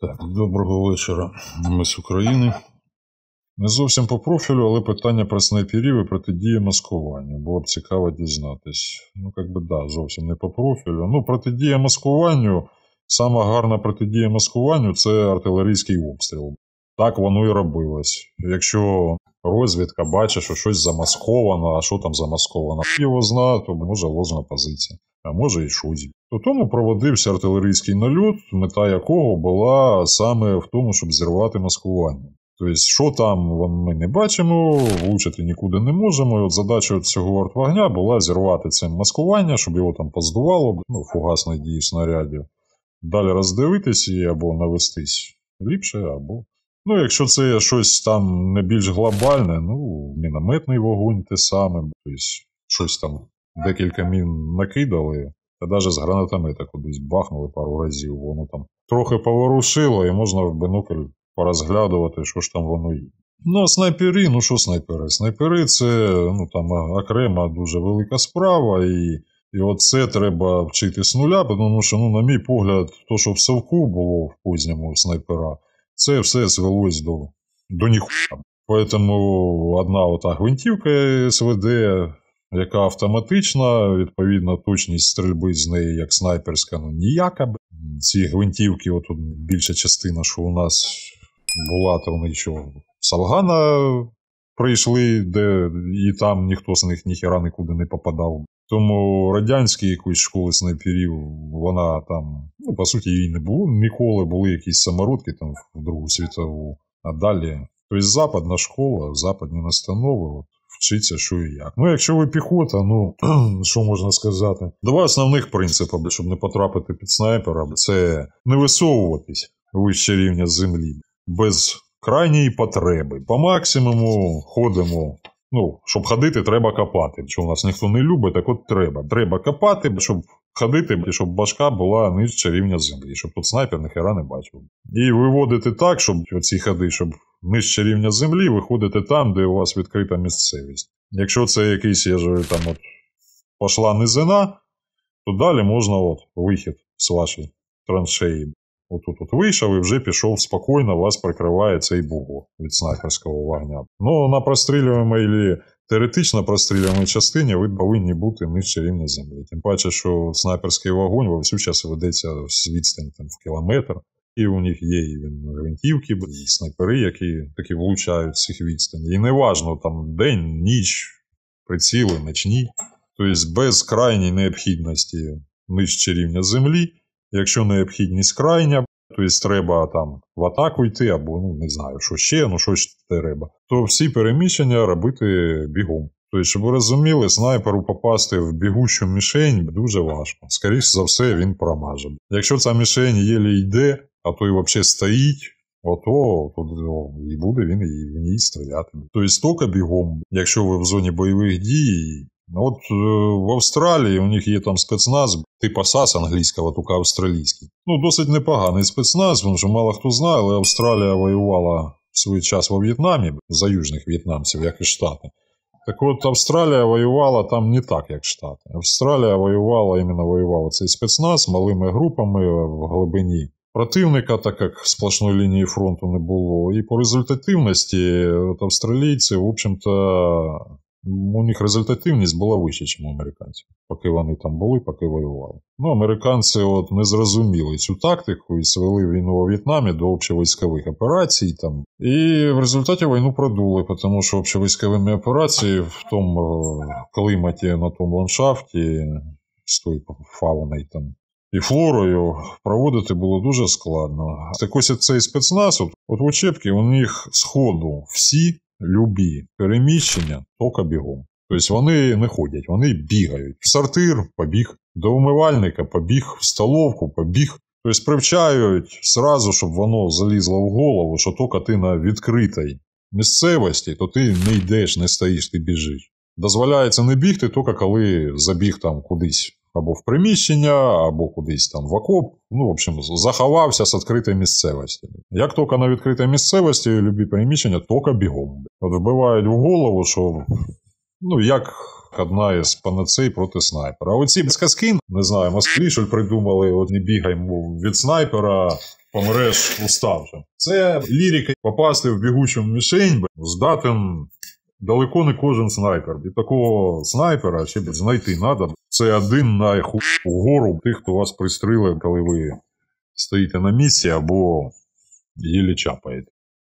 Так, доброго вечора. Ми з України. Не зовсім по профілю, але питання про снайперів і протидії маскуванню. Було б цікаво дізнатись. Ну, як би, да, зовсім не по профілю. Ну, протидія маскуванню. Сама гарна протидія маскуванню це артилерійський обстріл. Так воно і робилось. Якщо розвідка бачить, що щось замасковано, а що там замасковано, його знає, то може ложна позиція. А може і щось то тому проводився артилерійський нальот, мета якого була саме в тому, щоб зірвати маскування. Тобто, що там ми не бачимо, влучити нікуди не можемо. І от задача цього артвогня була зірвати це маскування, щоб його там поздувало, ну, фугасної дії снарядів. Далі роздивитись її або навестись ліпше, або. Ну, якщо це щось там не більш глобальне, ну, мінометний вогонь те саме, тобто щось там декілька мін накидали. Та навіть з гранатомета кудись бахнули пару разів, воно там трохи поворушило, і можна в бинокль порозглядувати, що ж там воно є. Ну, а снайпери, ну що снайпери? Снайпери це ну, там, окрема дуже велика справа, і і оце треба вчити з нуля, тому що, ну, на мій погляд, то, що в Савку було в поздньому снайпера, це все звелось до до ніхуя. Тому одна ота гвинтівка СВД яка автоматична, відповідно, точність стрільби з неї, як снайперська, ну ніяка. Ці гвинтівки, отут більша частина, що у нас була, то вони що Салгана прийшли, де і там ніхто з них ніхіра нікуди не попадав. Тому радянські якоїсь школи снайперів, вона там, ну, по суті, її не було. Ніколи були якісь самородки там в Другу світову, а далі. Тобто западна школа, западні настанови. От вчиться, що і як. Ну, якщо ви піхота, ну що можна сказати? Два основних принципи, щоб не потрапити під снайпера, це не висовуватись вище рівня землі без крайньої потреби. По максимуму ходимо Ну, щоб ходити, треба копати. Що у нас ніхто не любить, так от треба. Треба копати, щоб ходити, і щоб башка була нижче рівня землі, щоб тут снайпер ніхера не бачив. І виводити так, щоб оці ходи, щоб нижче рівня землі, виходити там, де у вас відкрита місцевість. Якщо це якийсь, я ж там от пошла низина, то далі можна от вихід з вашої траншеї отут от вийшов і вже пішов спокійно, вас прикриває цей Бугу від снайперського вогня. Ну, на прострілюваній і теоретично прострілюваній частині ви повинні бути нижче рівня землі. Тим паче, що снайперський вогонь всю час ведеться з відстань там, в кілометр. І у них є і гвинтівки, і снайпери, які таки влучають з цих відстані. І неважно, там день, ніч, приціли, ночні. Тобто без крайньої необхідності нижче рівня землі Якщо необхідність крайня, тобто треба там в атаку йти, або ну не знаю, що ще, ну щось треба, то всі переміщення робити бігом. Тобто, щоб ви розуміли, снайперу попасти в бігущу мішень дуже важко. Скоріше за все, він промаже. Якщо ця мішень єлі йде, а то й взагалі стоїть, ото тут то, ну, і буде він і в ній стріляти. Тобто, тільки бігом, якщо ви в зоні бойових дій, Ну, от е, в Австралії у них є там спецназ, типа САС англійського, тільки австралійський. Ну, досить непоганий спецназ, тому що мало хто знає, але Австралія воювала в свій час во В'єтнамі за южних в'єтнамців, як і Штати. Так от Австралія воювала там не так, як Штати. Австралія воювала іменно воювала цей спецназ малими групами в глибині противника, так як сплошної лінії фронту не було. І по результативності от австралійці, в общем-то. У них результативність була вища, ніж у американців, поки вони там були, поки воювали. Ну, американці от не зрозуміли цю тактику і свели війну у В'єтнамі до общовійськових операцій. Там. І в результаті війну продули, тому що общовійськовими операції в тому е, климаті, на тому ландшафті з тою фауною там. І флорою проводити було дуже складно. Так ось цей спецназ, от, от в учебці у них сходу всі любі переміщення, тільки бігом. Тобто вони не ходять, вони бігають. В сортир побіг, до умивальника побіг, в столовку побіг. Тобто привчають сразу, щоб воно залізло в голову, що тільки ти на відкритій місцевості, то ти не йдеш, не стоїш, ти біжиш. Дозволяється не бігти, тільки коли забіг там кудись або в приміщення, або кудись там в окоп. Ну, в общем, заховався з відкритої місцевості. Як тільки на відкритій місцевості любі приміщення, тільки бігом. От вбивають в голову, що ну як. Одна із панацей проти снайпера. А оці сказки, не знаю, що придумали, от не бігай від снайпера, помреш уставши. Це лірика попасти в бігучу мішень, здатен далеко не кожен снайпер. І такого снайпера ще б знайти треба це один на гору тих, хто вас пристрілив, коли ви стоїте на місці або їлі чапаєте.